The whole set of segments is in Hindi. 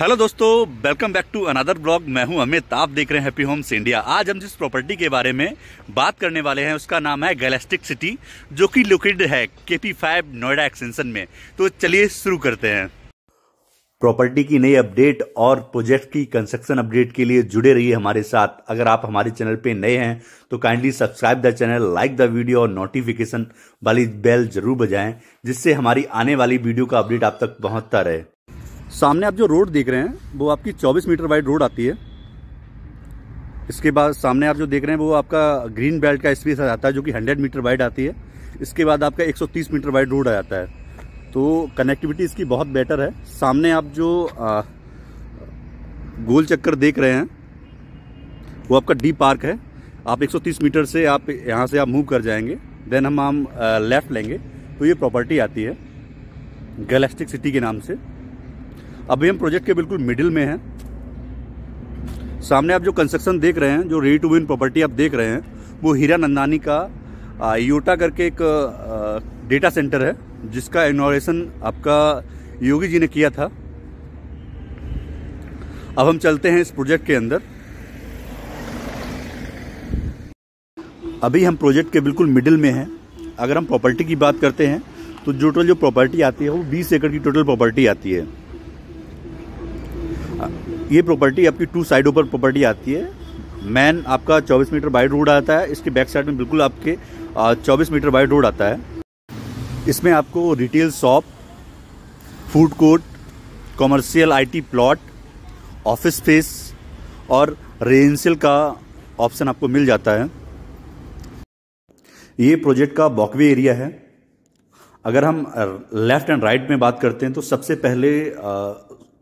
हेलो दोस्तों welcome back to another blog मैं हूं अमित आप देख रहे हैं हैप्पी होम्स इंडिया आज हम जिस प्रॉपर्टी के बारे में बात करने वाले हैं उसका नाम है गैलेस्टिक सिटी जो कि लोकेटेड है के पी फाइव नोएडा एक्सटेंशन में तो चलिए शुरू करते हैं प्रॉपर्टी की नई अपडेट और प्रोजेक्ट की कंस्ट्रक्शन अपडेट के लिए जुड़े रहिए हमारे साथ अगर आप हमारे चैनल पे नए हैं तो kindly subscribe the channel like the video और नोटिफिकेशन वाली बेल जरूर बजाएं जिससे हमारी आने वाली वीडियो का अपडेट आप तक पहुंचता रहे सामने आप जो रोड देख रहे हैं वो आपकी 24 मीटर वाइड रोड आती है इसके बाद सामने आप जो देख रहे हैं वो आपका ग्रीन बेल्ट का स्पेस आ जाता है जो कि 100 मीटर वाइड आती है इसके बाद आपका 130 मीटर वाइड रोड आ जाता है तो कनेक्टिविटी इसकी बहुत बेटर है सामने आप जो आ, गोल चक्कर देख रहे हैं वो आपका डी पार्क है आप एक मीटर से आप यहाँ से आप मूव कर जाएंगे देन हम हम लेफ़्ट लेंगे तो ये प्रॉपर्टी आती है गैलेक्टिक सिटी के नाम से अभी हम प्रोजेक्ट के बिल्कुल मिडिल में हैं सामने आप जो कंस्ट्रक्शन देख रहे हैं जो रेडी टू विन प्रॉपर्टी आप देख रहे हैं वो हीरा नंदानी का योटा करके एक डेटा सेंटर है जिसका इनोरेशन आपका योगी जी ने किया था अब हम चलते हैं इस प्रोजेक्ट के अंदर अभी हम प्रोजेक्ट के बिल्कुल मिडिल में हैं अगर हम प्रॉपर्टी की बात करते हैं तो टोटल जो प्रॉपर्टी आती है वो 20 एकड़ की टोटल प्रॉपर्टी आती है ये प्रॉपर्टी आपकी टू साइडों पर प्रॉपर्टी आती है मैन आपका 24 मीटर वाइड रोड आता है इसके बैक साइड में बिल्कुल आपके 24 मीटर वाइड रोड आता है इसमें आपको retail shop food court commercial IT plot office space और रेजेंशियल का ऑप्शन आपको मिल जाता है ये प्रोजेक्ट का बॉकवे एरिया है अगर हम लेफ्ट एंड राइट में बात करते हैं तो सबसे पहले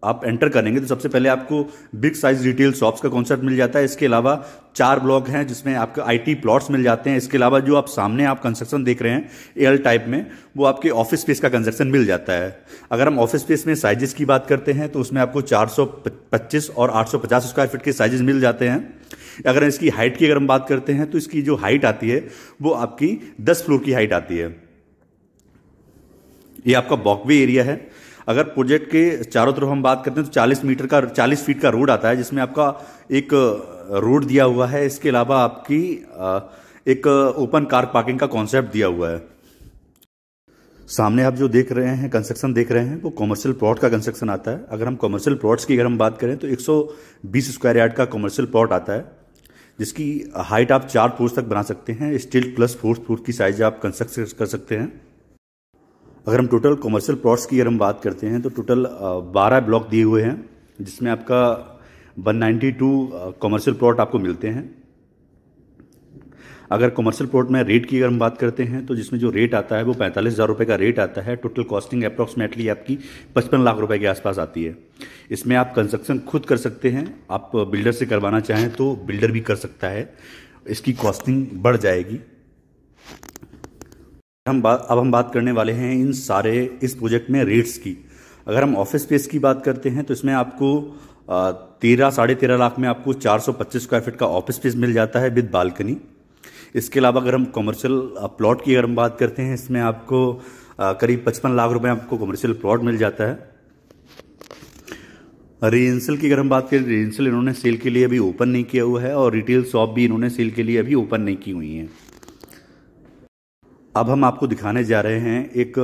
आप एंटर करेंगे तो सबसे पहले आपको बिग साइज रिटेल शॉप्स का कॉन्सेप्ट मिल जाता है इसके अलावा चार ब्लॉक हैं जिसमें आपके आईटी प्लॉट्स मिल जाते हैं इसके अलावा जो आप सामने आप कंस्ट्रक्शन देख रहे हैं एल टाइप में वो आपके ऑफिस स्पेस का कंस्ट्रक्शन मिल जाता है अगर हम ऑफिस स्पेस में साइजेस की बात करते हैं तो उसमें आपको चार और आठ स्क्वायर फीट के साइजेस मिल जाते हैं अगर इसकी हाइट की अगर हम बात करते हैं तो इसकी जो हाइट आती है वो आपकी दस फ्लोर की हाइट आती है ये आपका बॉकवे एरिया है अगर प्रोजेक्ट के चारों तरफ हम बात करते हैं तो 40 मीटर का 40 फीट का रोड आता है जिसमें आपका एक रोड दिया हुआ है इसके अलावा आपकी एक ओपन कार पार्किंग का कॉन्सेप्ट दिया हुआ है सामने आप जो देख रहे हैं कंस्ट्रक्शन देख रहे हैं वो कॉमर्शियल प्लॉट का कंस्ट्रक्शन आता है अगर हम कॉमर्शियल प्लॉट्स की अगर हम बात करें तो 120 स्क्वायर यार्ड का कॉमर्शियल प्लॉट आता है जिसकी हाइट आप चार फोर्स तक बना सकते हैं स्टील प्लस फोर्थ फोर्थ की साइज आप कंस्ट्रक्ट कर सकते हैं अगर हम टोटल कॉमर्शियल प्लॉट्स की अगर हम बात करते हैं तो टोटल बारह ब्लॉक दिए हुए हैं जिसमें आपका 192 कॉमर्शियल प्लॉट आपको मिलते हैं अगर कॉमर्शियल प्लॉट में रेट की अगर हम बात करते हैं तो जिसमें जो रेट आता है वो पैंतालीस हज़ार रुपये का रेट आता है टोटल कॉस्टिंग अप्रॉक्सीमेटली आपकी पचपन लाख रुपए के आसपास आती है इसमें आप कंस्ट्रक्शन खुद कर सकते हैं आप बिल्डर से करवाना चाहें तो बिल्डर भी कर सकता है इसकी कॉस्टिंग बढ़ जाएगी हम बात अब हम बात करने वाले हैं इन सारे इस प्रोजेक्ट में रेट्स की अगर हम ऑफिस स्पेस की बात करते हैं तो इसमें आपको तेरह साढ़े तेरह लाख में आपको चार सौ पच्चीस स्क्वायर फीट का ऑफिस स्पेस मिल जाता है विद बालकनी इसके अलावा अगर हम कॉमर्शियल प्लॉट की अगर हम बात करते हैं इसमें आपको करीब पचपन लाख रुपए आपको कॉमर्शियल प्लॉट मिल जाता है रेजेंसल की अगर हम बात करें रेजेंसल इन्होंने सेल के लिए अभी ओपन नहीं किया हुआ है और रिटेल शॉप भी इन्होंने सेल के लिए अभी ओपन नहीं की हुई है अब हम आपको दिखाने जा रहे हैं एक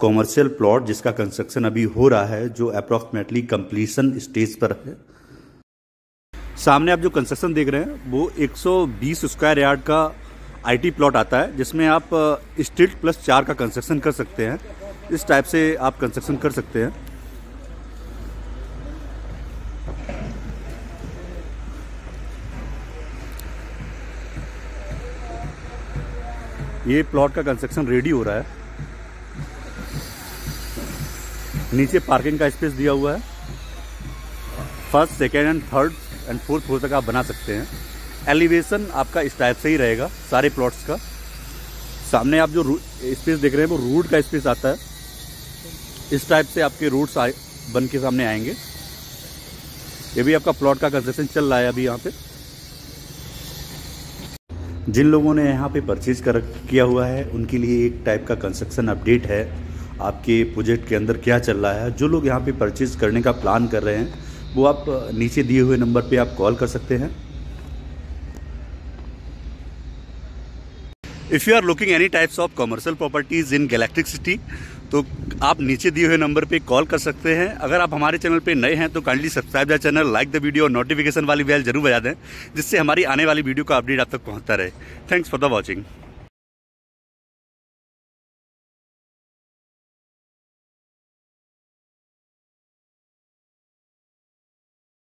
कॉमर्शियल प्लॉट जिसका कंस्ट्रक्शन अभी हो रहा है जो अप्रोक्सीमेटली कंप्लीशन स्टेज पर है सामने आप जो कंस्ट्रक्शन देख रहे हैं वो 120 स्क्वायर यार्ड का आईटी प्लॉट आता है जिसमें आप स्टिल्ट प्लस चार का कंस्ट्रक्शन कर सकते हैं इस टाइप से आप कंस्ट्रक्शन कर सकते हैं ये प्लॉट का कंस्ट्रक्शन रेडी हो रहा है नीचे पार्किंग का स्पेस दिया हुआ है first second and third and fourth floor तक आप बना सकते हैं एलिवेशन आपका इस टाइप से ही रहेगा सारे प्लॉट्स का सामने आप जो स्पेस देख रहे हैं वो रूट का स्पेस आता है इस टाइप से आपके रूट्स बन के सामने आएंगे ये भी आपका प्लॉट का कंस्ट्रक्शन चल रहा है अभी यहाँ पे जिन लोगों ने यहाँ पे परचेज़ कर किया हुआ है उनके लिए एक टाइप का कंस्ट्रक्शन अपडेट है आपके प्रोजेक्ट के अंदर क्या चल रहा है जो लोग यहाँ पे परचेज़ करने का प्लान कर रहे हैं वो आप नीचे दिए हुए नंबर पे आप कॉल कर सकते हैं if you are looking any types of commercial properties in Galactic City तो आप नीचे दिए हुए नंबर पे कॉल कर सकते हैं अगर आप हमारे चैनल पे नए हैं तो kindly subscribe the channel like the video और नोटिफिकेशन वाली बेल जरूर बजा दें जिससे हमारी आने वाली वीडियो का अपडेट आप तक पहुंचता रहे थैंक्स फॉर द वॉचिंग